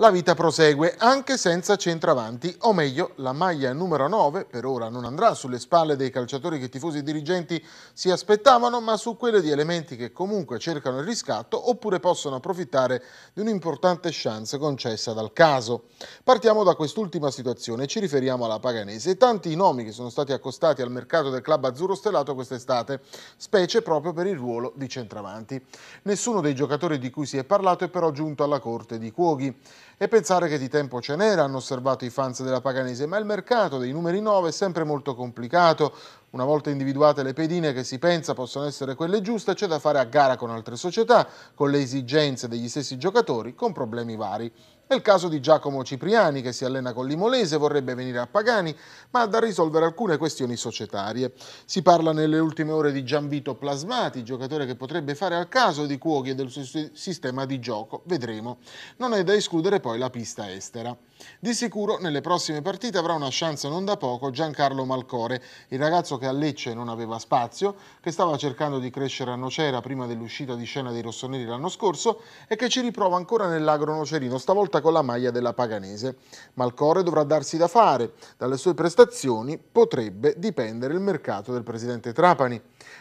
La vita prosegue anche senza centravanti, o meglio, la maglia numero 9 per ora non andrà sulle spalle dei calciatori che tifosi e dirigenti si aspettavano, ma su quelle di elementi che comunque cercano il riscatto oppure possono approfittare di un'importante chance concessa dal caso. Partiamo da quest'ultima situazione e ci riferiamo alla Paganese. Tanti i nomi che sono stati accostati al mercato del club azzurro stellato quest'estate, specie proprio per il ruolo di centravanti. Nessuno dei giocatori di cui si è parlato è però giunto alla corte di Cuoghi. E pensare che di tempo ce n'era, hanno osservato i fans della Paganese, ma il mercato dei numeri 9 è sempre molto complicato, una volta individuate le pedine che si pensa possono essere quelle giuste, c'è da fare a gara con altre società, con le esigenze degli stessi giocatori, con problemi vari. È il caso di Giacomo Cipriani che si allena con l'Imolese, e vorrebbe venire a Pagani, ma ha da risolvere alcune questioni societarie. Si parla nelle ultime ore di Gianvito Plasmati, giocatore che potrebbe fare al caso di Cuoghi e del suo sistema di gioco, vedremo. Non è da escludere poi la pista estera. Di sicuro nelle prossime partite avrà una chance non da poco Giancarlo Malcore, il ragazzo che a Lecce non aveva spazio, che stava cercando di crescere a Nocera prima dell'uscita di scena dei rossoneri l'anno scorso e che ci riprova ancora nell'agro nocerino, stavolta con la maglia della Paganese. Ma il Core dovrà darsi da fare, dalle sue prestazioni potrebbe dipendere il mercato del presidente Trapani.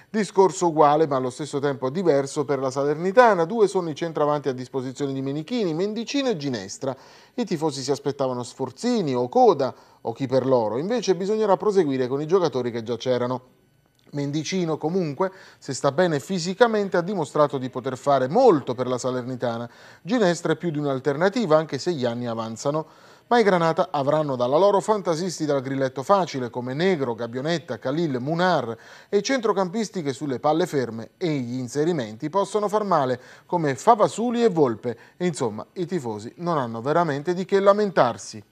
Discorso uguale ma allo stesso tempo diverso per la Salernitana, due sono i centravanti a disposizione di Menichini, Mendicino e Ginestra. I tifosi si aspettavano Sforzini o Coda o chi per loro, invece bisognerà proseguire con i giocatori che già c'erano. Mendicino comunque, se sta bene fisicamente, ha dimostrato di poter fare molto per la Salernitana. Ginestra è più di un'alternativa anche se gli anni avanzano. Ma i Granata avranno dalla loro fantasisti dal grilletto facile come Negro, Gabionetta, Khalil, Munar e centrocampisti che sulle palle ferme e gli inserimenti possono far male come Favasuli e Volpe. insomma, i tifosi non hanno veramente di che lamentarsi.